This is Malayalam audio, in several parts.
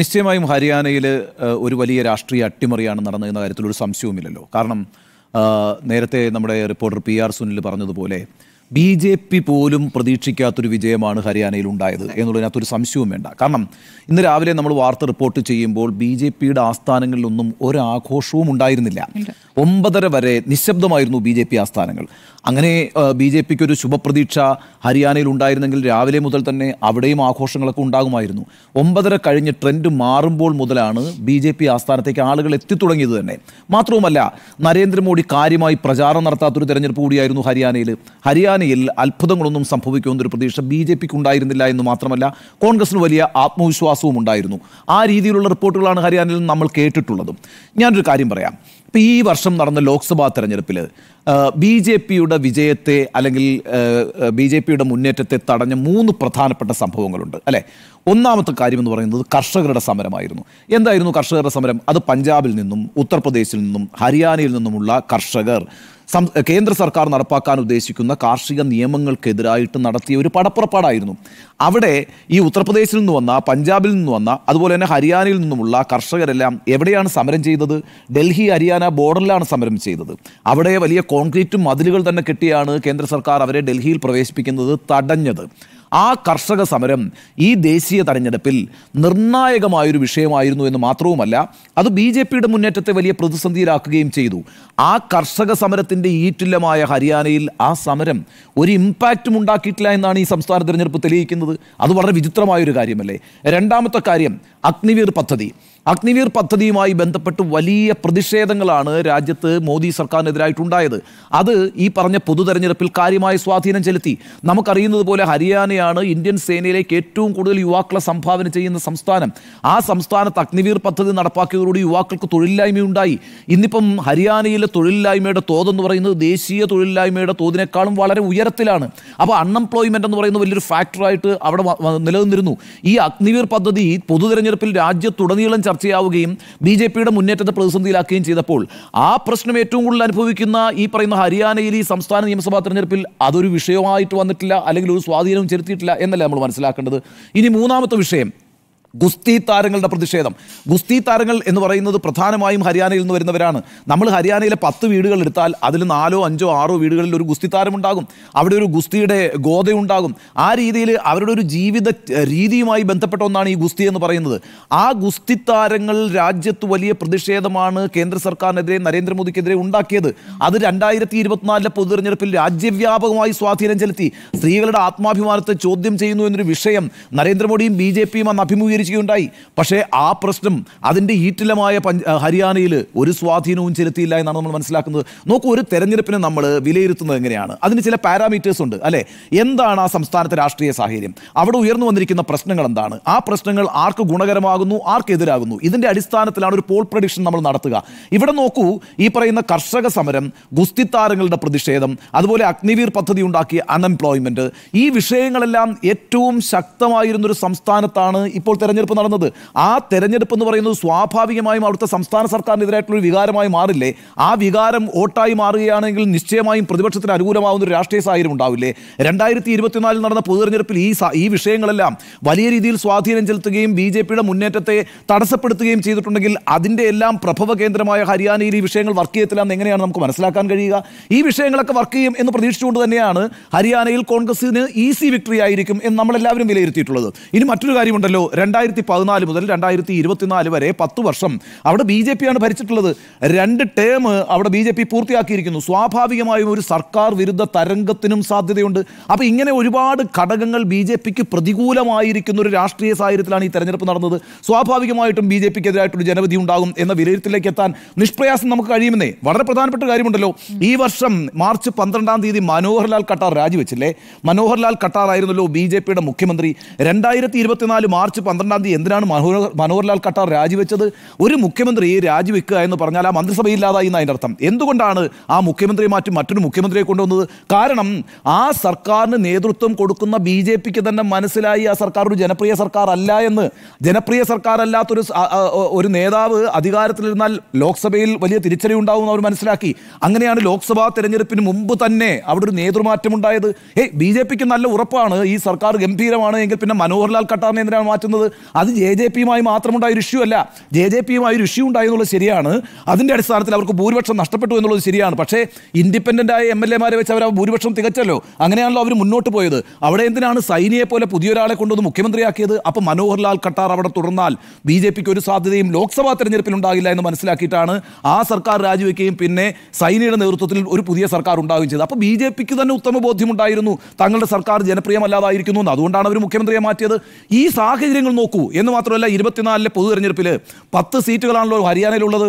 നിശ്ചയമായും ഹരിയാനയിൽ ഒരു വലിയ രാഷ്ട്രീയ അട്ടിമറിയാണ് നടന്നതെന്ന കാര്യത്തിൽ ഒരു സംശയവുമില്ലല്ലോ കാരണം നേരത്തെ നമ്മുടെ റിപ്പോർട്ടർ പി ആർ സുനിൽ പറഞ്ഞതുപോലെ ബി ജെ പി പോലും പ്രതീക്ഷിക്കാത്തൊരു വിജയമാണ് ഹരിയാനയിൽ ഉണ്ടായത് എന്നുള്ളതിനകത്തൊരു സംശയവും വേണ്ട കാരണം ഇന്ന് രാവിലെ നമ്മൾ വാർത്ത റിപ്പോർട്ട് ചെയ്യുമ്പോൾ ബി ജെ പിയുടെ ആസ്ഥാനങ്ങളിലൊന്നും ഒരാഘോഷവും ഉണ്ടായിരുന്നില്ല ഒമ്പതര വരെ നിശബ്ദമായിരുന്നു ബി ജെ പി ആസ്ഥാനങ്ങൾ അങ്ങനെ ബി ജെ പിക്ക് ഒരു ശുഭപ്രതീക്ഷ ഹരിയാനയിൽ ഉണ്ടായിരുന്നെങ്കിൽ രാവിലെ മുതൽ തന്നെ അവിടെയും ആഘോഷങ്ങളൊക്കെ ഉണ്ടാകുമായിരുന്നു ഒമ്പതര കഴിഞ്ഞ് ട്രെൻഡ് മാറുമ്പോൾ മുതലാണ് ബി ജെ പി ആസ്ഥാനത്തേക്ക് ആളുകൾ എത്തിത്തുടങ്ങിയത് തന്നെ മാത്രവുമല്ല നരേന്ദ്രമോദി കാര്യമായി പ്രചാരണം നടത്താത്തൊരു തെരഞ്ഞെടുപ്പ് കൂടിയായിരുന്നു ഹരിയാനയിൽ ഹരിയാന തെലങ്കാനയിൽ അത്ഭുതങ്ങളൊന്നും സംഭവിക്കുമെന്നൊരു പ്രതീക്ഷ ബി ജെ പിക്ക് ഉണ്ടായിരുന്നില്ല എന്ന് മാത്രമല്ല കോൺഗ്രസിന് വലിയ ആത്മവിശ്വാസവും ഉണ്ടായിരുന്നു ആ രീതിയിലുള്ള റിപ്പോർട്ടുകളാണ് ഹരിയാനയിൽ നമ്മൾ കേട്ടിട്ടുള്ളതും ഞാനൊരു കാര്യം പറയാം ഇപ്പം ഈ വർഷം നടന്ന ലോക്സഭാ തെരഞ്ഞെടുപ്പിൽ ബി ജെ പിയുടെ വിജയത്തെ അല്ലെങ്കിൽ ബി ജെ പിയുടെ മുന്നേറ്റത്തെ തടഞ്ഞ മൂന്ന് പ്രധാനപ്പെട്ട സംഭവങ്ങളുണ്ട് അല്ലേ ഒന്നാമത്തെ കാര്യം എന്ന് പറയുന്നത് കർഷകരുടെ സമരമായിരുന്നു എന്തായിരുന്നു കർഷകരുടെ സമരം അത് പഞ്ചാബിൽ നിന്നും ഉത്തർപ്രദേശിൽ നിന്നും ഹരിയാനയിൽ നിന്നുമുള്ള കർഷകർ കേന്ദ്ര സർക്കാർ നടപ്പാക്കാൻ ഉദ്ദേശിക്കുന്ന കാർഷിക നിയമങ്ങൾക്കെതിരായിട്ട് നടത്തിയ ഒരു പടപ്പുറപ്പാടായിരുന്നു അവിടെ ഈ ഉത്തർപ്രദേശിൽ നിന്ന് വന്ന പഞ്ചാബിൽ നിന്ന് വന്ന അതുപോലെ തന്നെ ഹരിയാനയിൽ നിന്നുമുള്ള കർഷകരെല്ലാം എവിടെയാണ് സമരം ചെയ്തത് ഡൽഹി ഹരിയാന ബോർഡറിലാണ് സമരം ചെയ്തത് അവിടെ വലിയ കോൺക്രീറ്റും മതിലുകൾ തന്നെ കെട്ടിയാണ് കേന്ദ്ര സർക്കാർ അവരെ ഡൽഹിയിൽ പ്രവേശിപ്പിക്കുന്നത് തടഞ്ഞത് ആ കർഷക സമരം ഈ ദേശീയ തെരഞ്ഞെടുപ്പിൽ നിർണായകമായൊരു വിഷയമായിരുന്നു എന്ന് മാത്രവുമല്ല അത് ബി ജെ പിയുടെ മുന്നേറ്റത്തെ വലിയ പ്രതിസന്ധിയിലാക്കുകയും ചെയ്തു ആ കർഷക സമരത്തിൻ്റെ ഈറ്റില്ലമായ ഹരിയാനയിൽ ആ സമരം ഒരു ഇമ്പാക്റ്റും ഉണ്ടാക്കിയിട്ടില്ല എന്നാണ് ഈ സംസ്ഥാന തിരഞ്ഞെടുപ്പ് തെളിയിക്കുന്നത് അത് വളരെ വിചിത്രമായൊരു കാര്യമല്ലേ രണ്ടാമത്തെ കാര്യം അഗ്നിവീർ പദ്ധതി അഗ്നിവീർ പദ്ധതിയുമായി ബന്ധപ്പെട്ട് വലിയ പ്രതിഷേധങ്ങളാണ് രാജ്യത്ത് മോദി സർക്കാരിനെതിരായിട്ടുണ്ടായത് അത് ഈ പറഞ്ഞ പൊതുതെരഞ്ഞെടുപ്പിൽ കാര്യമായ സ്വാധീനം ചെലുത്തി നമുക്കറിയുന്നത് പോലെ ഹരിയാനയാണ് ഇന്ത്യൻ സേനയിലേക്ക് ഏറ്റവും കൂടുതൽ യുവാക്കളെ സംഭാവന ചെയ്യുന്ന സംസ്ഥാനം ആ സംസ്ഥാനത്ത് അഗ്നിവീർ പദ്ധതി നടപ്പാക്കിയതോടുകൂടി യുവാക്കൾക്ക് തൊഴിലില്ലായ്മയുണ്ടായി ഇന്നിപ്പം ഹരിയാനയിലെ തൊഴിലില്ലായ്മയുടെ തോതെന്ന് പറയുന്നത് ദേശീയ തൊഴിലില്ലായ്മയുടെ തോതിനേക്കാളും വളരെ ഉയരത്തിലാണ് അപ്പോൾ അൺഎംപ്ലോയ്മെൻ്റ് എന്ന് പറയുന്ന വലിയൊരു ഫാക്ടറായിട്ട് അവിടെ നിലനിന്നിരുന്നു ഈ അഗ്നിവീർ പദ്ധതി പൊതുതെരഞ്ഞെടുപ്പിൽ രാജ്യത്തുടനീളം ചർച്ചയാവുകയും ബി ജെ പിയുടെ മുന്നേറ്റത്തെ പ്രതിസന്ധിയിലാക്കുകയും ചെയ്തപ്പോൾ ആ പ്രശ്നം ഏറ്റവും കൂടുതൽ അനുഭവിക്കുന്ന ഈ പറയുന്ന ഹരിയാനയിൽ ഈ സംസ്ഥാന നിയമസഭാ തെരഞ്ഞെടുപ്പിൽ അതൊരു വിഷയമായിട്ട് വന്നിട്ടില്ല അല്ലെങ്കിൽ ഒരു സ്വാധീനവും ചെലുത്തിയിട്ടില്ല എന്നല്ല നമ്മൾ മനസ്സിലാക്കേണ്ടത് ഇനി മൂന്നാമത്തെ വിഷയം ഗുസ്തി താരങ്ങളുടെ പ്രതിഷേധം ഗുസ്തി താരങ്ങൾ എന്ന് പറയുന്നത് പ്രധാനമായും ഹരിയാനയിൽ നിന്ന് വരുന്നവരാണ് നമ്മൾ ഹരിയാനയിലെ പത്ത് വീടുകൾ എടുത്താൽ അതിൽ നാലോ അഞ്ചോ ആറോ വീടുകളിൽ ഒരു ഗുസ്തി താരമുണ്ടാകും അവിടെ ഒരു ഗുസ്തിയുടെ ഗോതയുണ്ടാകും ആ രീതിയിൽ അവരുടെ ഒരു ജീവിത രീതിയുമായി ബന്ധപ്പെട്ട ഒന്നാണ് ഈ ഗുസ്തി എന്ന് പറയുന്നത് ആ ഗുസ്തി താരങ്ങൾ രാജ്യത്ത് വലിയ പ്രതിഷേധമാണ് കേന്ദ്ര സർക്കാരിനെതിരെ നരേന്ദ്രമോദിക്കെതിരെ ഉണ്ടാക്കിയത് അത് രണ്ടായിരത്തി ഇരുപത്തിനാലിലെ പൊതുതെരഞ്ഞെടുപ്പിൽ രാജ്യവ്യാപകമായി സ്വാധീനം ചെലുത്തി സ്ത്രീകളുടെ ആത്മാഭിമാനത്തെ ചോദ്യം ചെയ്യുന്നു എന്നൊരു വിഷയം നരേന്ദ്രമോദിയും ബി ജെ പിയും അന്ന് അഭിമുഖീകരിച്ചു വീഴ്ചയുണ്ടായി പക്ഷേ ആ പ്രശ്നം അതിൻ്റെ ഈറ്റിലമായ ഹരിയാനയിൽ ഒരു സ്വാധീനവും ചെലുത്തിയില്ല എന്നാണ് നമ്മൾ മനസ്സിലാക്കുന്നത് നോക്കൂ ഒരു തെരഞ്ഞെടുപ്പിനെ നമ്മൾ വിലയിരുത്തുന്നത് എങ്ങനെയാണ് അതിന് ചില പാരാമീറ്റേഴ്സ് ഉണ്ട് അല്ലേ എന്താണ് ആ സംസ്ഥാനത്തെ രാഷ്ട്രീയ സാഹചര്യം അവിടെ ഉയർന്നു വന്നിരിക്കുന്ന പ്രശ്നങ്ങൾ എന്താണ് ആ പ്രശ്നങ്ങൾ ആർക്ക് ഗുണകരമാകുന്നു ആർക്കെതിരാകുന്നു ഇതിൻ്റെ അടിസ്ഥാനത്തിലാണ് ഒരു പോൾ പ്രഡിക്ഷൻ നമ്മൾ നടത്തുക ഇവിടെ നോക്കൂ ഈ പറയുന്ന കർഷക സമരം ഗുസ്തി താരങ്ങളുടെ പ്രതിഷേധം അതുപോലെ അഗ്നിവീർ പദ്ധതി ഉണ്ടാക്കിയ അൺഎംപ്ലോയ്മെൻറ്റ് ഈ വിഷയങ്ങളെല്ലാം ഏറ്റവും ശക്തമായിരുന്നൊരു സംസ്ഥാനത്താണ് ഇപ്പോൾ തെരഞ്ഞെടുപ്പ് നടന്നത് ആ തെരഞ്ഞെടുപ്പ് എന്ന് പറയുന്നത് സ്വാഭാവികമായും അവിടുത്തെ സംസ്ഥാന സർക്കാരിനെതിരായിട്ടുള്ള ഒരു വികാരമായി മാറില്ലേ ആ വികാരം വോട്ടായി മാറുകയാണെങ്കിൽ നിശ്ചയമായും പ്രതിപക്ഷത്തിന് അനുകൂലമാവുന്ന ഒരു രാഷ്ട്രീയ സാഹചര്യം ഉണ്ടാവില്ലേ രണ്ടായിരത്തി ഇരുപത്തിനാലിൽ നടന്ന പൊതുതെരഞ്ഞെടുപ്പിൽ ഈ ഈ വിഷയങ്ങളെല്ലാം വലിയ രീതിയിൽ സ്വാധീനം ചെലുത്തുകയും ബി ജെ പിയുടെ മുന്നേറ്റത്തെ തടസ്സപ്പെടുത്തുകയും ചെയ്തിട്ടുണ്ടെങ്കിൽ അതിൻ്റെ എല്ലാം പ്രഭവ കേന്ദ്രമായ ഹരിയാനയിൽ ഈ വിഷയങ്ങൾ വർക്ക് ചെയ്യത്തില്ല എന്ന് എങ്ങനെയാണ് നമുക്ക് മനസ്സിലാക്കാൻ കഴിയുക ഈ വിഷയങ്ങളൊക്കെ വർക്ക് ചെയ്യും എന്ന് പ്രതീക്ഷിച്ചുകൊണ്ട് തന്നെയാണ് ഹരിയാനയിൽ കോൺഗ്രസിന് ഈസി വിക്ടറി ആയിരിക്കും എന്ന് നമ്മളെല്ലാവരും വിലയിരുത്തിയിട്ടുള്ളത് ഇനി മറ്റൊരു കാര്യമുണ്ടല്ലോ രണ്ടായിരത്തി രണ്ടായിരത്തി പതിനാല് മുതൽ രണ്ടായിരത്തി ഇരുപത്തിനാല് വരെ പത്ത് വർഷം അവിടെ ബി ജെ ആണ് ഭരിച്ചിട്ടുള്ളത് രണ്ട് ടേം അവിടെ ബി ജെ പി പൂർത്തിയാക്കിയിരിക്കുന്നു സ്വാഭാവികമായും ഒരു സർക്കാർ വിരുദ്ധ തരംഗത്തിനും സാധ്യതയുണ്ട് അപ്പോൾ ഇങ്ങനെ ഒരുപാട് ഘടകങ്ങൾ ബി ജെ പിക്ക് പ്രതികൂലമായിരിക്കുന്ന ഒരു രാഷ്ട്രീയ സാഹചര്യത്തിലാണ് ഈ തെരഞ്ഞെടുപ്പ് നടന്നത് സ്വാഭാവികമായിട്ടും ബി ജെ എതിരായിട്ടൊരു ജനവിധി ഉണ്ടാകും എന്ന വിലയിരുത്തിലേക്ക് എത്താൻ നിഷ്പ്രയാസം നമുക്ക് കഴിയുമെന്നേ വളരെ പ്രധാനപ്പെട്ട കാര്യമുണ്ടല്ലോ ഈ വർഷം മാർച്ച് പന്ത്രണ്ടാം തീയതി മനോഹർലാൽ കട്ടാർ രാജിവെച്ചില്ലേ മനോഹർലാൽ കട്ടാർ ആയിരുന്നല്ലോ ബി ജെ പിയുടെ മുഖ്യമന്ത്രി രണ്ടായിരത്തി ഇരുപത്തിനാല് മാർച്ച് പന്ത്രണ്ട് പന്ത്രണ്ടാം തീയതി എന്തിനാണ് മനോഹർ മനോഹർലാൽ ഖട്ടാർ രാജിവെച്ചത് ഒരു മുഖ്യമന്ത്രി രാജിവെക്കുക എന്ന് പറഞ്ഞാൽ ആ മന്ത്രിസഭയില്ലാതായി ഇല്ലാതായി എന്നതിൻ്റെ അർത്ഥം എന്തുകൊണ്ടാണ് ആ മുഖ്യമന്ത്രിയെ മാറ്റി മറ്റൊരു മുഖ്യമന്ത്രിയെ കൊണ്ടുവന്നത് കാരണം ആ സർക്കാരിന് നേതൃത്വം കൊടുക്കുന്ന ബി ജെ പിക്ക് തന്നെ മനസ്സിലായി ആ സർക്കാർ ഒരു ജനപ്രിയ സർക്കാർ അല്ല എന്ന് ജനപ്രിയ സർക്കാർ അല്ലാത്തൊരു ഒരു നേതാവ് അധികാരത്തിലിരുന്നാൽ ലോക്സഭയിൽ വലിയ തിരിച്ചടി ഉണ്ടാവും അവർ മനസ്സിലാക്കി അങ്ങനെയാണ് ലോക്സഭാ തെരഞ്ഞെടുപ്പിന് മുമ്പ് തന്നെ അവിടെ ഒരു നേതൃമാറ്റം ഉണ്ടായത് ഏയ് ബി ജെ പിക്ക് നല്ല ഉറപ്പാണ് ഈ സർക്കാർ ഗംഭീരമാണ് എങ്കിൽ പിന്നെ മനോഹർലാൽ ഖട്ടാറിനെ എന്തിനാണ് മാറ്റുന്നത് അത് ജെ ജെ പിയുമായി മാത്രമുണ്ടായ ഒരു ഇഷ്യൂ അല്ല ജെ ജെ പിയുമായി ഒരു ഇഷ്യൂ ഉണ്ടായി എന്നുള്ളത് ശരിയാണ് അതിൻ്റെ അടിസ്ഥാനത്തിൽ അവർക്ക് ഭൂരിപക്ഷം നഷ്ടപ്പെട്ടു എന്നുള്ളത് ശരിയാണ് പക്ഷേ ആയ എം എൽ എമാരെ വെച്ച് അവർ ഭൂരിപക്ഷം തികച്ചല്ലോ അങ്ങനെയാണല്ലോ അവർ മുന്നോട്ട് പോയത് അവിടെ എന്തിനാണ് സൈനിയെ പോലെ പുതിയൊരാളെ കൊണ്ടുവന്ന് മുഖ്യമന്ത്രിയാക്കിയത് അപ്പോൾ മനോഹർലാൽ കട്ടാർ അവിടെ തുടർന്നാൽ ബി ജെ പിക്ക് ഒരു സാധ്യതയും ലോക്സഭാ തെരഞ്ഞെടുപ്പിൽ ഉണ്ടാകില്ല എന്ന് മനസ്സിലാക്കിയിട്ടാണ് ആ സർക്കാർ രാജിവെക്കുകയും പിന്നെ സൈനിയുടെ നേതൃത്വത്തിൽ ഒരു പുതിയ സർക്കാർ ഉണ്ടാവുകയും ചെയ്തത് അപ്പോൾ ബി ജെ പിക്ക് തന്നെ ഉത്തമ ബോധ്യമുണ്ടായിരുന്നു തങ്ങളുടെ സർക്കാർ ജനപ്രിയമല്ലാതായിരിക്കുന്നു എന്ന് അതുകൊണ്ടാണ് അവർ മുഖ്യമന്ത്രിയെ മാറ്റിയത് ഈ സാഹചര്യങ്ങൾ നോക്കൂ എന്ന് മാത്രമല്ല ഇരുപത്തിനാലിലെ പൊതു തെരഞ്ഞെടുപ്പിൽ പത്ത് സീറ്റുകളാണല്ലോ ഹരിയാനയിലുള്ളത്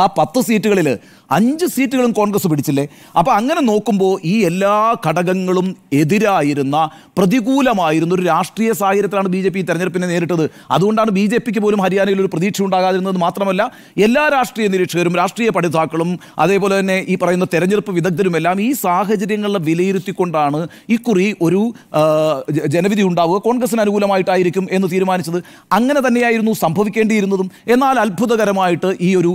ആ പത്ത് സീറ്റുകളിൽ അഞ്ച് സീറ്റുകളും കോൺഗ്രസ് പിടിച്ചില്ലേ അപ്പോൾ അങ്ങനെ നോക്കുമ്പോൾ ഈ എല്ലാ ഘടകങ്ങളും എതിരായിരുന്ന പ്രതികൂലമായിരുന്ന ഒരു രാഷ്ട്രീയ സാഹചര്യത്തിലാണ് ബി ജെ പി തെരഞ്ഞെടുപ്പിനെ നേരിട്ടത് അതുകൊണ്ടാണ് ബി ജെ പിക്ക് പോലും ഹരിയാനയിൽ ഒരു പ്രതീക്ഷ ഉണ്ടാകാതിരുന്നത് മാത്രമല്ല എല്ലാ രാഷ്ട്രീയ നിരീക്ഷകരും രാഷ്ട്രീയ പഠിതാക്കളും അതേപോലെ തന്നെ ഈ പറയുന്ന തെരഞ്ഞെടുപ്പ് വിദഗ്ധരും എല്ലാം ഈ സാഹചര്യങ്ങളെ വിലയിരുത്തിക്കൊണ്ടാണ് ഇക്കുറി ഒരു ജനവിധി ഉണ്ടാവുക കോൺഗ്രസിന് അനുകൂലമായിട്ടായിരിക്കും എന്ന് തീരുമാനിച്ചത് അങ്ങനെ തന്നെയായിരുന്നു സംഭവിക്കേണ്ടിയിരുന്നതും എന്നാൽ അത്ഭുതകരമായിട്ട് ഈ ഒരു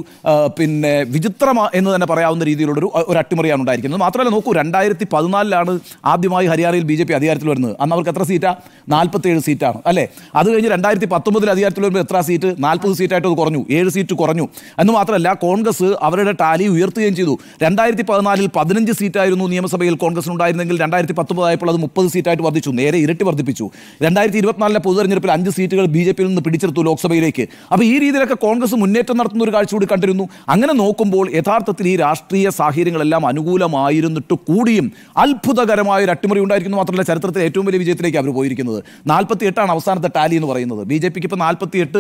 പിന്നെ വിചിത്രമായ എന്ന് തന്നെ പറയാവുന്ന രീതിയിലുള്ളൊരു ഒരു അട്ടിമറിയാണ് ഉണ്ടായിരിക്കുന്നത് മാത്രമല്ല നോക്കൂ രണ്ടായിരത്തി പതിനാലിലാണ് ആദ്യമായി ഹരിയാനയിൽ ബി ജെ പി അധികാരത്തിൽ വരുന്നത് അന്ന് അവർക്ക് എത്ര സീറ്റാ നാൽപ്പത്തേഴ് സീറ്റാണ് അല്ലേ അത് കഴിഞ്ഞ് രണ്ടായിരത്തി പത്തൊമ്പതിൽ അധികാരത്തിൽ വരുമ്പോൾ എത്ര സീറ്റ് നാൽപ്പത് സീറ്റായിട്ട് അത് കുറഞ്ഞു ഏഴ് സീറ്റ് കുറഞ്ഞു എന്ന് മാത്രമല്ല കോൺഗ്രസ് അവരുടെ ടാലി ഉയർത്തുകയും ചെയ്തു രണ്ടായിരത്തി പതിനാലിൽ പതിനഞ്ച് സീറ്റായിരുന്നു നിയമസഭയിൽ കോൺഗ്രസിനുണ്ടായിരുന്നെങ്കിൽ രണ്ടായിരത്തി പത്തൊമ്പതായപ്പോൾ അത് മുപ്പത് സീറ്റായിട്ട് വർദ്ധിച്ചു നേരെ ഇരട്ടി വർദ്ധിപ്പിച്ചു രണ്ടായിരത്തി ഇരുപത്തിനാലിലെ പൊതുതെരഞ്ഞെടുപ്പിൽ അഞ്ച് സീറ്റുകൾ ബി ജെ പിയിൽ നിന്ന് പിടിച്ചെടുത്തു ലോക്സഭയിലേക്ക് അപ്പോൾ ഈ രീതിയിലൊക്കെ കോൺഗ്രസ് മുന്നേറ്റം നടത്തുന്ന ഒരു കാഴ്ച കൂടി കണ്ടിരുന്നു അങ്ങനെ നോക്കുമ്പോൾ യഥാർത്ഥ യഥാർത്ഥത്തിൽ ഈ രാഷ്ട്രീയ സാഹചര്യങ്ങളെല്ലാം അനുകൂലമായിരുന്നിട്ട് കൂടിയും അത്ഭുതകരമായ ഒരു അട്ടിമറി ഉണ്ടായിരിക്കുന്നു മാത്രമല്ല ചരിത്രത്തിലെ ഏറ്റവും വലിയ വിജയത്തിലേക്ക് അവർ പോയിരിക്കുന്നത് നാൽപ്പത്തി എട്ടാണ് അവസാനത്തെ ടാലി എന്ന് പറയുന്നത് ബി ജെ പിക്ക് ഇപ്പോൾ നാൽപ്പത്തി എട്ട്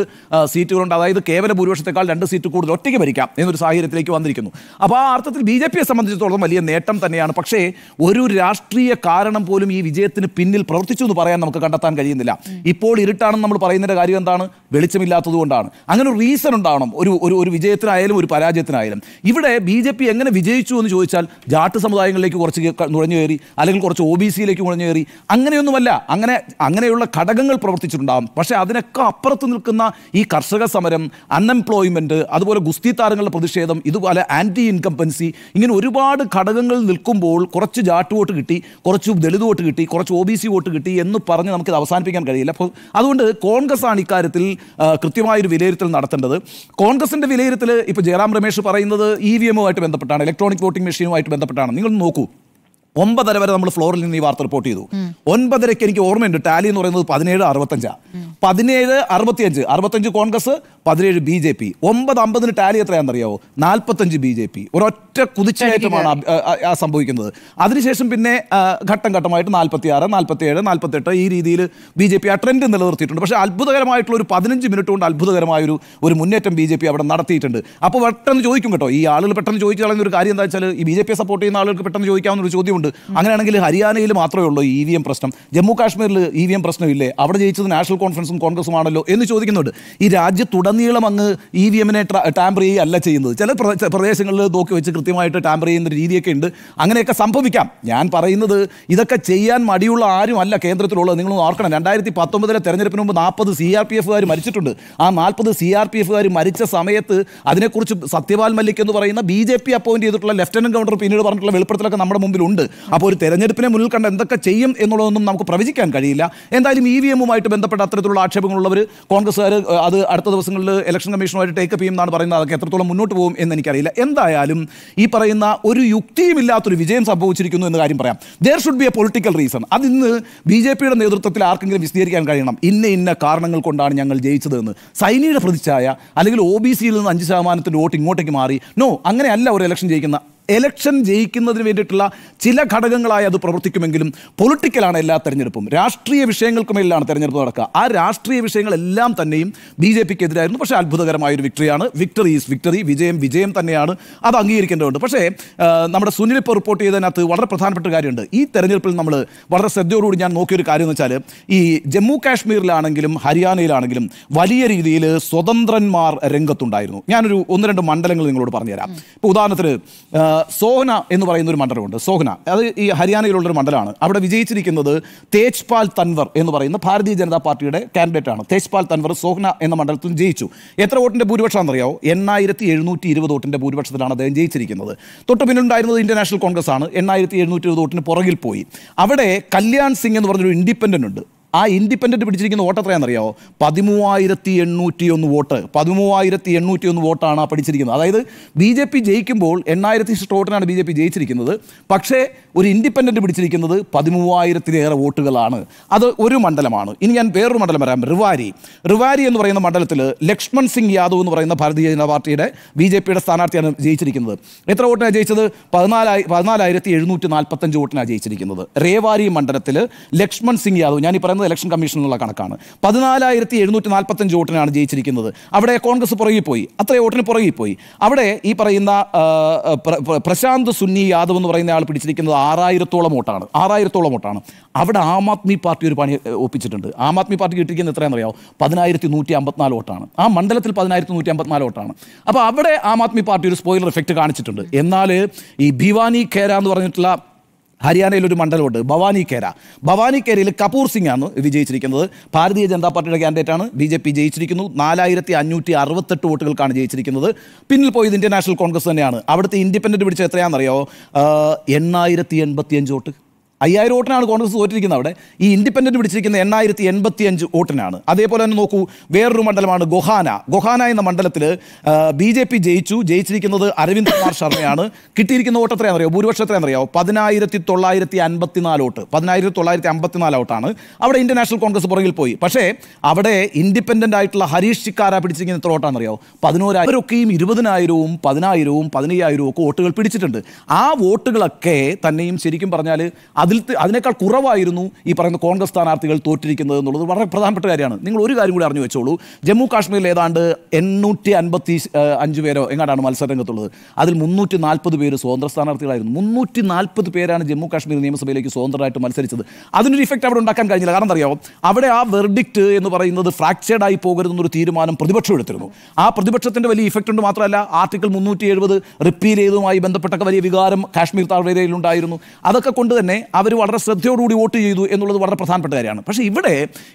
സീറ്റുകളുണ്ട് അതായത് കേവല ഭൂരിപക്ഷത്തെക്കാൾ രണ്ട് സീറ്റ് കൂടുതൽ ഒറ്റയ്ക്ക് ഭരിക്കാം എന്നൊരു സാഹചര്യത്തിലേക്ക് വന്നിരിക്കുന്നു അപ്പോൾ ആ അർത്ഥത്തിൽ ബി ജെ പിയെ സംബന്ധിച്ചിടത്തോളം വലിയ നേട്ടം തന്നെയാണ് പക്ഷേ ഒരു രാഷ്ട്രീയ കാരണം പോലും ഈ വിജയത്തിന് പിന്നിൽ പ്രവർത്തിച്ചു എന്ന് പറയാൻ നമുക്ക് കണ്ടെത്താൻ കഴിയുന്നില്ല ഇപ്പോൾ ഇരുട്ടാണെന്ന് നമ്മൾ പറയുന്നതിൻ്റെ കാര്യം എന്താണ് വെളിച്ചമില്ലാത്തത് കൊണ്ടാണ് അങ്ങനെ ഒരു റീസൺ ഉണ്ടാവണം ഒരു ഒരു വിജയത്തിനായാലും ഒരു പരാജയത്തിനായാലും ഇവിടെ ബി ജെ പി എങ്ങനെ വിജയിച്ചു എന്ന് ചോദിച്ചാൽ ജാട്ട് സമുദായങ്ങളിലേക്ക് കുറച്ച് നുഴഞ്ഞു കയറി അല്ലെങ്കിൽ കുറച്ച് ഒ ബി സിയിലേക്ക് നുഴഞ്ഞു കയറി അങ്ങനെയൊന്നുമല്ല അങ്ങനെ അങ്ങനെയുള്ള ഘടകങ്ങൾ പ്രവർത്തിച്ചിട്ടുണ്ടാകും പക്ഷേ അതിനൊക്കെ അപ്പുറത്ത് നിൽക്കുന്ന ഈ കർഷക സമരം അൺഎംപ്ലോയ്മെൻറ്റ് അതുപോലെ ഗുസ്തി താരങ്ങളുടെ പ്രതിഷേധം ഇതുപോലെ ആൻറ്റി ഇൻകംപൻസി ഇങ്ങനെ ഒരുപാട് ഘടകങ്ങൾ നിൽക്കുമ്പോൾ കുറച്ച് ജാട്ട് വോട്ട് കിട്ടി കുറച്ച് ദളിത് വോട്ട് കിട്ടി കുറച്ച് ഒ ബി സി വോട്ട് കിട്ടി എന്ന് പറഞ്ഞ് നമുക്കിത് അവസാനിപ്പിക്കാൻ കഴിയില്ല അപ്പോൾ അതുകൊണ്ട് കോൺഗ്രസ് ആണ് ഇക്കാര്യത്തിൽ കൃത്യമായൊരു വിലയിരുത്തൽ നടത്തേണ്ടത് കോൺഗ്രസിൻ്റെ വിലയിരുത്തൽ ഇപ്പോൾ ജയറാം രമേശ് പറയുന്നത് ഇ വി എമ്മുമായിട്ട് ബന്ധപ്പെട്ടാണ് ഇലക്ട്രോണിക് വോട്ടിംഗ് മെഷീനുമായിട്ട് ബന്ധപ്പെട്ടാണ് നിങ്ങൾ നോക്കൂ ഒമ്പതര വരെ നമ്മൾ ഫ്ലോറിൽ നിന്ന് ഈ വാർത്ത റിപ്പോർട്ട് ചെയ്തു ഒൻപതരയ്ക്ക് എനിക്ക് ഓർമ്മയുണ്ട് ടാലി എന്ന് പറയുന്നത് പതിനേഴ് അറുപത്തഞ്ചാണ് പതിനേഴ് അറുപത്തിയഞ്ച് അറുപത്തഞ്ച് കോൺഗ്രസ് പതിനേഴ് ബി ജെ പി ഒമ്പത് അമ്പതിന് ടാലി എത്രയാണെന്നറിയാവോ നാൽപ്പത്തഞ്ച് ബി ജെ പി ഒരൊറ്റ കുതിച്ചേറ്റമാണ് സംഭവിക്കുന്നത് അതിനുശേഷം പിന്നെ ഘട്ടം ഘട്ടമായിട്ട് നാൽപ്പത്തി ആറ് നാൽപ്പത്തി ഏഴ് നാൽപ്പത്തെട്ട് ഈ രീതിയിൽ ബി ജെ പി ആ ട്രെൻഡ് നിലനിർത്തിയിട്ടുണ്ട് പക്ഷേ അത്ഭുതകരമായിട്ടുള്ള ഒരു പതിനഞ്ച് മിനിറ്റ് കൊണ്ട് അത്ഭുതകരമായൊരു ഒരു മുന്നേറ്റം ബി ജെ പി അവിടെ നടത്തിയിട്ടുണ്ട് അപ്പോൾ പെട്ടെന്ന് ചോദിക്കും കേട്ടോ ഈ ആളുകൾ പെട്ടെന്ന് ചോദിക്കുന്ന ഒരു കാര്യം എന്താ വെച്ചാൽ ഈ ബി ജെ പിയെ സപ്പോർട്ട് ചെയ്യുന്ന ആളുകൾക്ക് പെട്ടെന്ന് ചോദിക്കാവുന്ന ഒരു ചോദ്യമുണ്ട് അങ്ങനെയാണെങ്കിൽ ഹരിയാനയിൽ മാത്രമേ ഉള്ളൂ ഇ വി എം പ്രശ്നം ജമ്മു കാശ്മീരിൽ ഇ വി എം പ്രശ്നമില്ലേ അവിടെ ജയിച്ചത് നാഷണൽ കോൺഫറൻസും കോൺഗ്രസും ആണല്ലോ എന്ന് ചോദിക്കുന്നുണ്ട് ഈ രാജ്യത്തുടൻ ഉടനീളം അങ്ങ് ഇ വി എമ്മിനെ ടാമ്പർ ചെയ്യുകയല്ല ചെയ്യുന്നത് ചില പ്രദേശങ്ങളിൽ നോക്കി വെച്ച് കൃത്യമായിട്ട് ടാമ്പർ ചെയ്യുന്ന രീതിയൊക്കെ ഉണ്ട് അങ്ങനെയൊക്കെ സംഭവിക്കാം ഞാൻ പറയുന്നത് ഇതൊക്കെ ചെയ്യാൻ മടിയുള്ള ആരും അല്ല കേന്ദ്രത്തിലുള്ളത് നിങ്ങളൊന്ന് ഓർക്കണം രണ്ടായിരത്തി പത്തൊമ്പതിലെ തെരഞ്ഞെടുപ്പിന് മുമ്പ് നാൽപ്പത് സി ആർ പി എഫുകാർ മരിച്ചിട്ടുണ്ട് ആ നാൽപ്പത് സി ആർ പി എഫുകാർ മരിച്ച സമയത്ത് അതിനെക്കുറിച്ച് സത്യപാൽ മല്ലിക് എന്ന് പറയുന്ന ബി ജെ പി അപ്പോയിന്റ് ചെയ്തിട്ടുള്ള ലെഫ്റ്റനന്റ് ഗവർണർ പിന്നീട് പറഞ്ഞിട്ടുള്ള വെളിപ്പെടുത്തലൊക്കെ നമ്മുടെ മുമ്പിലുണ്ട് അപ്പോൾ ഒരു തെരഞ്ഞെടുപ്പിനെ മുന്നിൽ കണ്ട് എന്തൊക്കെ ചെയ്യും എന്നുള്ളതൊന്നും നമുക്ക് പ്രവചിക്കാൻ കഴിയില്ല എന്തായാലും ഇ e വി എമ്മുമായിട്ട് ബന്ധപ്പെട്ട അത്തരത്തിലുള്ള ആക്ഷേപങ്ങളുള്ളവർ കോൺഗ്രസ്സുകാർ അത് അടുത്ത ദിവസങ്ങൾ ദിവസങ്ങളിൽ ഇലക്ഷൻ കമ്മീഷനുമായിട്ട് ടേക്കപ്പ് ചെയ്യും എന്നാണ് പറയുന്നത് അതൊക്കെ എത്രത്തോളം മുന്നോട്ട് പോകും എന്ന് എനിക്കറിയില്ല എന്തായാലും ഈ പറയുന്ന ഒരു യുക്തിയുമില്ലാത്തൊരു വിജയം സംഭവിച്ചിരിക്കുന്നു എന്ന് കാര്യം പറയാം there should be a political reason അതിന്ന് ബി ജെ പിയുടെ നേതൃത്വത്തിൽ ആർക്കെങ്കിലും വിശദീകരിക്കാൻ കഴിയണം ഇന്ന ഇന്ന കാരണങ്ങൾ കൊണ്ടാണ് ഞങ്ങൾ ജയിച്ചതെന്ന് സൈനിയുടെ പ്രതിച്ഛായ അല്ലെങ്കിൽ ഒ ബി സിയിൽ നിന്ന് അഞ്ച് ശതമാനത്തിൻ്റെ വോട്ട് ഇങ്ങോട്ടേക്ക് മാറി നോ അങ്ങനെയല്ല ഒരു ഇലക്ഷൻ ജയിക്കുന്ന എലക്ഷൻ ജയിക്കുന്നതിന് വേണ്ടിയിട്ടുള്ള ചില ഘടകങ്ങളായി അത് പ്രവർത്തിക്കുമെങ്കിലും പൊളിറ്റിക്കലാണ് എല്ലാ തെരഞ്ഞെടുപ്പും രാഷ്ട്രീയ വിഷയങ്ങൾക്ക് മേലിലാണ് തെരഞ്ഞെടുപ്പ് നടക്കുക ആ രാഷ്ട്രീയ വിഷയങ്ങളെല്ലാം തന്നെയും ബി ജെ പിക്ക് എതിരായിരുന്നു പക്ഷേ അത്ഭുതകരമായൊരു വിക്ടറിയാണ് വിക്ടറി ഈസ് വിക്ടറി വിജയം വിജയം തന്നെയാണ് അത് അംഗീകരിക്കേണ്ടതുണ്ട് പക്ഷേ നമ്മുടെ സുനിൽ ഇപ്പോൾ റിപ്പോർട്ട് ചെയ്തതിനകത്ത് വളരെ പ്രധാനപ്പെട്ട കാര്യമുണ്ട് ഈ തെരഞ്ഞെടുപ്പിൽ നമ്മൾ വളരെ ശ്രദ്ധയോടുകൂടി ഞാൻ നോക്കിയൊരു കാര്യം എന്ന് വെച്ചാൽ ഈ ജമ്മു കാശ്മീരിലാണെങ്കിലും ഹരിയാനയിലാണെങ്കിലും വലിയ രീതിയിൽ സ്വതന്ത്രന്മാർ രംഗത്തുണ്ടായിരുന്നു ഞാനൊരു ഒന്ന് രണ്ട് മണ്ഡലങ്ങൾ നിങ്ങളോട് പറഞ്ഞുതരാം ഇപ്പോൾ ഉദാഹരണത്തിന് സോഹ്ന എന്ന് പറയുന്ന ഒരു മണ്ഡലമുണ്ട് സോഹ്ന അത് ഈ ഹരിയാനയിലുള്ളൊരു മണ്ഡലമാണ് അവിടെ വിജയിച്ചിരിക്കുന്നത് തേജ്പാൽ തൻവർ എന്ന് പറയുന്ന ഭാരതീയ ജനതാ പാർട്ടിയുടെ കാൻഡിഡേറ്റ് ആണ് തേജ്പാൽ തൻവർ സോഹ്ന എന്ന മണ്ഡലത്തിൽ ജയിച്ചു എത്ര വോട്ടിൻ്റെ ഭൂരിപക്ഷം എന്നറിയാവോ എണ്ണായിരത്തി എഴുന്നൂറ്റി ഇരുപത് വോട്ടിൻ്റെ ഭൂരിപക്ഷത്തിലാണ് അദ്ദേഹം ജയിച്ചിരിക്കുന്നത് തൊട്ട് പിന്നുണ്ടായിരുന്നത് ഇന്ത്യൻ നാഷണൽ കോൺഗ്രസ് ആണ് എണ്ണായിരത്തി എഴുന്നൂറ്റി ഇരുപത് വോട്ടിന് പുറകിൽ പോയി അവിടെ കല്യാൺ സിംഗ് എന്ന് പറഞ്ഞൊരു ഇൻഡിപെൻഡൻ്റ് ഉണ്ട് ആ ഇൻഡിപെൻഡൻറ്റ് പിടിച്ചിരിക്കുന്ന വോട്ട് എത്രയാണെന്നറിയാമോ പതിമൂവായിരത്തി എണ്ണൂറ്റി ഒന്ന് വോട്ട് പതിമൂവായിരത്തി എണ്ണൂറ്റി ഒന്ന് വോട്ടാണ് ആ പിടിച്ചിരിക്കുന്നത് അതായത് ബി ജെ പി ജയിക്കുമ്പോൾ എണ്ണായിരത്തി ഇഷ്ടം വോട്ടിനാണ് ബി ജെ പി ജയിച്ചിരിക്കുന്നത് പക്ഷേ ഒരു ഇൻഡിപെൻഡൻറ്റ് പിടിച്ചിരിക്കുന്നത് പതിമൂവായിരത്തിലേറെ വോട്ടുകളാണ് അത് ഒരു മണ്ഡലമാണ് ഇനി ഞാൻ വേറൊരു മണ്ഡലം പറയാം റിവാരി റിവാരി എന്ന് പറയുന്ന മണ്ഡലത്തിൽ ലക്ഷ്മൺ സിംഗ് യാദവ് എന്ന് പറയുന്ന ഭാരതീയ ജനതാ പാർട്ടിയുടെ ബി ജെ പിയുടെ സ്ഥാനാർത്ഥിയാണ് ജയിച്ചിരിക്കുന്നത് എത്ര വോട്ടിനാണ് ജയിച്ചത് പതിനാലായി പതിനാലായിരത്തി എഴുന്നൂറ്റി നാൽപ്പത്തഞ്ച് വോട്ടിനാണ് ജയിച്ചിരിക്കുന്നത് റേവാരി മണ്ഡലത്തിൽ ലക്ഷ്മൺ സിംഗ് യാദവ് ഞാൻ ഈ പറയുന്ന നൽകുന്നത് ഇലക്ഷൻ കമ്മീഷൻ എന്നുള്ള കണക്കാണ് പതിനാലായിരത്തി എഴുന്നൂറ്റി നാൽപ്പത്തഞ്ച് വോട്ടിനാണ് ജയിച്ചിരിക്കുന്നത് അവിടെ കോൺഗ്രസ് പുറകിൽ പോയി അത്രയും വോട്ടിന് പുറകിൽ പോയി അവിടെ ഈ പറയുന്ന പ്രശാന്ത് സുന്നി യാദവ് എന്ന് പറയുന്ന ആൾ പിടിച്ചിരിക്കുന്നത് ആറായിരത്തോളം വോട്ടാണ് ആറായിരത്തോളം വോട്ടാണ് അവിടെ ആം ആദ്മി പാർട്ടി ഒരു പണി ഒപ്പിച്ചിട്ടുണ്ട് ആം ആദ്മി പാർട്ടി കിട്ടിയിരിക്കുന്നത് എത്രയാണെന്നറിയാമോ പതിനായിരത്തി നൂറ്റി അമ്പത്തിനാല് വോട്ടാണ് ആ മണ്ഡലത്തിൽ പതിനായിരത്തി നൂറ്റി അമ്പത്തിനാല് വോട്ടാണ് അപ്പോൾ അവിടെ ആം ആദ്മി പാർട്ടി ഒരു സ്പോയിലർ എഫക്റ്റ് കാണിച്ചിട്ടുണ്ട് എന്നാൽ ഈ ഭിവാനി ഖേര എന്ന് പറഞ്ഞിട്ടുള്ള ഹരിയാനയിൽ ഒരു മണ്ഡലമുണ്ട് ഭവാനി കേര ഭവാനി കേരയിൽ കപൂർ സിംഗ് ആണ് വിജയിച്ചിരിക്കുന്നത് ഭാരതീയ ജനതാ പാർട്ടിയുടെ ക്യാൻഡിഡേറ്റ് ആണ് ബി ജെ പി ജയിച്ചിരിക്കുന്നു നാലായിരത്തി അഞ്ഞൂറ്റി അറുപത്തെട്ട് വോട്ടുകൾക്കാണ് ജയിച്ചിരിക്കുന്നത് പിന്നിൽ പോയത് ഇന്ത്യൻ നാഷണൽ കോൺഗ്രസ് തന്നെയാണ് അവിടുത്തെ ഇൻഡിപെൻഡൻറ്റ് പിടിച്ച എത്രയാണെന്നറിയോ എണ്ണായിരത്തി അഞ്ച് വോട്ട് അയ്യായിരം വോട്ടിനാണ് കോൺഗ്രസ് തോറ്റിരിക്കുന്നത് അവിടെ ഈ ഇൻഡിപെൻഡൻറ്റ് പിടിച്ചിരിക്കുന്ന എണ്ണായിരത്തി എൺപത്തി അഞ്ച് വോട്ടിനാണ് അതേപോലെ തന്നെ നോക്കൂ വേറൊരു മണ്ഡലമാണ് ഗൊഹാന ഗൊഹാന എന്ന മണ്ഡലത്തിൽ ബി ജെ പി ജയിച്ചു ജയിച്ചിരിക്കുന്നത് അരവിന്ദ് കുമാർ ശർമ്മയാണ് കിട്ടിയിരിക്കുന്ന വോട്ട് എത്രയാണെന്നറിയോ ഭൂരിപക്ഷം എത്രയാണെന്നറിയോ പതിനായിരത്തി തൊള്ളായിരത്തി അൻപത്തിനാല് വോട്ട് പതിനായിരത്തി തൊള്ളായിരത്തി അമ്പത്തിനാല് വോട്ടാണ് അവിടെ ഇന്ത്യൻ നാഷണൽ കോൺഗ്രസ് പുറകിൽ പോയി പക്ഷേ അവിടെ ഇൻഡിപെൻഡൻ്റ് ആയിട്ടുള്ള ഹരീഷ് ചിക്കാര പിടിച്ചിരിക്കുന്ന എത്ര പതിനോരായിരം പതിനോരായിരൊക്കെയും ഇരുപതിനായിരവും പതിനായിരവും പതിനയ്യായിരവും ഒക്കെ വോട്ടുകൾ പിടിച്ചിട്ടുണ്ട് ആ വോട്ടുകളൊക്കെ തന്നെയും ശരിക്കും പറഞ്ഞാൽ അത് അതിൽ അതിനേക്കാൾ കുറവായിരുന്നു ഈ പറയുന്ന കോൺഗ്രസ് സ്ഥാനാർത്ഥികൾ തോറ്റിരിക്കുന്നത് എന്നുള്ളത് വളരെ പ്രധാനപ്പെട്ട കാര്യമാണ് നിങ്ങൾ ഒരു കാര്യം കൂടി അറിഞ്ഞു വെച്ചോളൂ ജമ്മു കാശ്മീരിൽ ഏതാണ്ട് എണ്ണൂറ്റി അൻപത്തി അഞ്ച് പേരോ എങ്ങാണ്ടാണ് രംഗത്തുള്ളത് അതിൽ മുന്നൂറ്റി നാൽപ്പത് പേര് സ്വതന്ത്ര സ്ഥാനാർത്ഥികളായിരുന്നു മുന്നൂറ്റി നാൽപ്പത് പേരാണ് ജമ്മു കാശ്മീർ നിയമസഭയിലേക്ക് സ്വതന്ത്രമായിട്ട് മത്സരിച്ചത് അതിനൊരു ഇഫക്റ്റ് അവിടെ ഉണ്ടാക്കാൻ കഴിഞ്ഞില്ല കാരണം അറിയാമോ അവിടെ ആ വെർഡിക്റ്റ് എന്ന് പറയുന്നത് ഫ്രാക്ചേർഡായി പോകരുതെന്നൊരു തീരുമാനം പ്രതിപക്ഷം എടുത്തിരുന്നു ആ പ്രതിപക്ഷത്തിൻ്റെ വലിയ ഇഫക്റ്റ് ഉണ്ട് മാത്രമല്ല ആർട്ടിക്കിൾ മുന്നൂറ്റി എഴുപത് റിപ്പീൽ ചെയ്തതുമായി ബന്ധപ്പെട്ട വലിയ വികാരം കാശ്മീർ താഴ്വരയിലുണ്ടായിരുന്നു അതൊക്കെ കൊണ്ട് തന്നെ അവർ വളരെ ശ്രദ്ധയോടുകൂടി വോട്ട് ചെയ്തു എന്നുള്ളത് വളരെ പ്രധാനപ്പെട്ട കാര്യമാണ് പക്ഷേ ഇവിടെ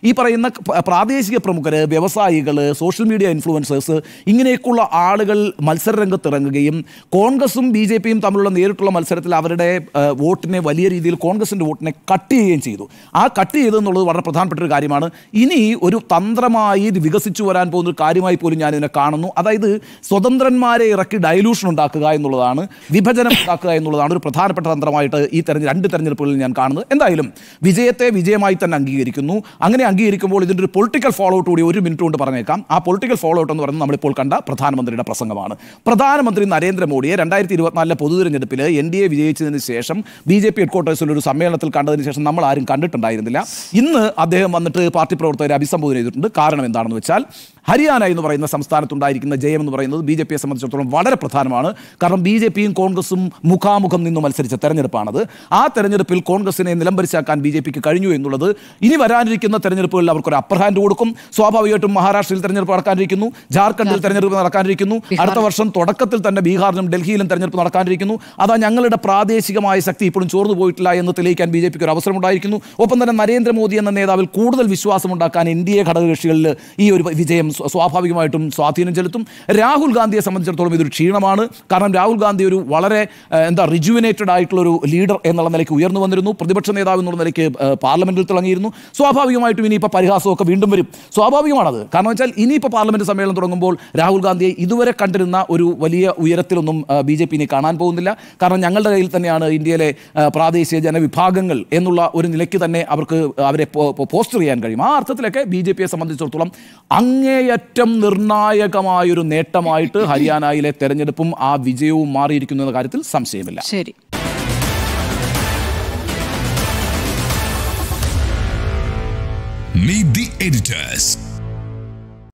ഈ പറയുന്ന പ്രാദേശിക പ്രമുഖർ വ്യവസായികൾ സോഷ്യൽ മീഡിയ ഇൻഫ്ലുവൻസേഴ്സ് ഇങ്ങനെയൊക്കെയുള്ള ആളുകൾ മത്സരരംഗത്ത് ഇറങ്ങുകയും കോൺഗ്രസും ബി ജെ പിയും തമ്മിലുള്ള നേരിട്ടുള്ള മത്സരത്തിൽ അവരുടെ വോട്ടിനെ വലിയ രീതിയിൽ കോൺഗ്രസിൻ്റെ വോട്ടിനെ കട്ട് ചെയ്യുകയും ചെയ്തു ആ കട്ട് ചെയ്തെന്നുള്ളത് വളരെ പ്രധാനപ്പെട്ട ഒരു കാര്യമാണ് ഇനി ഒരു തന്ത്രമായി വികസിച്ചു വരാൻ പോകുന്ന ഒരു കാര്യമായി പോലും ഞാൻ ഇതിനെ കാണുന്നു അതായത് സ്വതന്ത്രന്മാരെ ഇറക്കി ഡയലൂഷൻ ഉണ്ടാക്കുക എന്നുള്ളതാണ് വിഭജനം ഉണ്ടാക്കുക എന്നുള്ളതാണ് ഒരു പ്രധാനപ്പെട്ട തന്ത്രമായിട്ട് ഈ തെരഞ്ഞെടുപ്പ് രണ്ട് തെരഞ്ഞെടുപ്പുകളിൽ കാര്യങ്ങളിൽ ഞാൻ കാണുന്നത് എന്തായാലും വിജയത്തെ വിജയമായി തന്നെ അംഗീകരിക്കുന്നു അങ്ങനെ അംഗീകരിക്കുമ്പോൾ ഇതിൻ്റെ ഒരു പൊളിറ്റിക്കൽ ഫോളോ ഔട്ട് കൂടി ഒരു മിനിറ്റ് കൊണ്ട് പറഞ്ഞേക്കാം ആ പൊളിറ്റിക്കൽ ഫോളോ ഔട്ട് എന്ന് പറയുന്നത് നമ്മളിപ്പോൾ കണ്ട പ്രധാനമന്ത്രിയുടെ പ്രസംഗമാണ് പ്രധാനമന്ത്രി നരേന്ദ്രമോദിയെ രണ്ടായിരത്തി ഇരുപത്തിനാലിലെ പൊതുതെരഞ്ഞെടുപ്പിൽ എൻ ഡി എ വിജയിച്ചതിന് ശേഷം ബി ജെ പി ഹെഡ്ക്വാർട്ടേഴ്സിൽ ഒരു സമ്മേളനത്തിൽ കണ്ടതിന് ശേഷം നമ്മൾ ആരും കണ്ടിട്ടുണ്ടായിരുന്നില്ല ഇന്ന് അദ്ദേഹം വന്നിട്ട് പാർട്ടി പ്രവർത്തകരെ അഭിസംബോധന ചെയ്തിട്ടുണ്ട് കാരണം എന്താണെന്ന് വെച്ചാൽ ഹരിയാന എന്ന് പറയുന്ന സംസ്ഥാനത്തുണ്ടായിരിക്കുന്ന ജയം എന്ന് പറയുന്നത് ബി ജെ പിയെ സംബന്ധിച്ചിടത്തോളം വളരെ പ്രധാനമാണ് കാരണം ബി ജെ പിയും കോൺഗ്രസും മുഖാമുഖം നിന്ന് മത്സരിച്ച തെരഞ്ഞെടുപ്പാണത് ആ തെരഞ്ഞെടുപ്പിൽ കോൺഗ്രസിനെ നിലംബരിച്ചാക്കാൻ ബി ജെ പിക്ക് കഴിഞ്ഞു എന്നുള്ളത് ഇനി വരാനിരിക്കുന്ന തെരഞ്ഞെടുപ്പുകളിൽ അവർക്കൊരു അപ്പർ ഹാൻഡ് കൊടുക്കും സ്വാഭാവികമായിട്ടും മഹാരാഷ്ട്രയിൽ തെരഞ്ഞെടുപ്പ് നടക്കാനിരിക്കുന്നു ജാർഖണ്ഡിൽ തെരഞ്ഞെടുപ്പ് നടക്കാനിരിക്കുന്നു അടുത്ത വർഷം തുടക്കത്തിൽ തന്നെ ബീഹാറിലും ഡൽഹിയിലും തെരഞ്ഞെടുപ്പ് നടക്കാനിരിക്കുന്നു അതാ ഞങ്ങളുടെ പ്രാദേശികമായ ശക്തി ഇപ്പോഴും ചോർന്നു പോയിട്ടില്ല എന്ന് തെളിയിക്കാൻ ബി ജെ പിക്ക് ഒരു അവസരമുണ്ടായിരിക്കുന്നു ഒപ്പം തന്നെ നരേന്ദ്രമോദി എന്ന നേതാവിൽ കൂടുതൽ വിശ്വാസം എൻ ഡി എ ഘടകകക്ഷികളിൽ ഈ ഒരു വിജയം സ്വാഭാവികമായിട്ടും സ്വാധീനം ചെലുത്തും രാഹുൽ ഗാന്ധിയെ സംബന്ധിച്ചിടത്തോളം ഇതൊരു ക്ഷീണമാണ് കാരണം രാഹുൽ ഗാന്ധി ഒരു വളരെ എന്താ റിജുവിനേറ്റഡ് ആയിട്ടുള്ള ഒരു ലീഡർ എന്നുള്ള നിലയ്ക്ക് ഉയർന്നു വന്നിരുന്നു പ്രതിപക്ഷ നേതാവ് എന്നുള്ള നിലയ്ക്ക് പാർലമെൻറ്റിൽ തിളങ്ങിയിരുന്നു സ്വാഭാവികമായിട്ടും ഇനിയിപ്പോൾ പരിഹാസമൊക്കെ വീണ്ടും വരും സ്വാഭാവികമാണത് കാരണം വെച്ചാൽ ഇനിയിപ്പോൾ പാർലമെന്റ് സമ്മേളനം തുടങ്ങുമ്പോൾ രാഹുൽ ഗാന്ധിയെ ഇതുവരെ കണ്ടിരുന്ന ഒരു വലിയ ഉയരത്തിലൊന്നും ബി ജെ പി ഇനി കാണാൻ പോകുന്നില്ല കാരണം ഞങ്ങളുടെ കയ്യിൽ തന്നെയാണ് ഇന്ത്യയിലെ പ്രാദേശിക ജനവിഭാഗങ്ങൾ എന്നുള്ള ഒരു നിലയ്ക്ക് തന്നെ അവർക്ക് അവരെ പോസ്റ്റർ ചെയ്യാൻ കഴിയും ആ അർത്ഥത്തിലൊക്കെ ബി ജെ പിയെ സംബന്ധിച്ചിടത്തോളം അങ്ങേയറ്റം നിർണായകമായൊരു നേട്ടമായിട്ട് ഹരിയാനയിലെ തെരഞ്ഞെടുപ്പും ആ വിജയവും മാറിയിരിക്കുന്നു എന്ന കാര്യത്തിൽ സംശയമില്ല ശരി Meet the editors.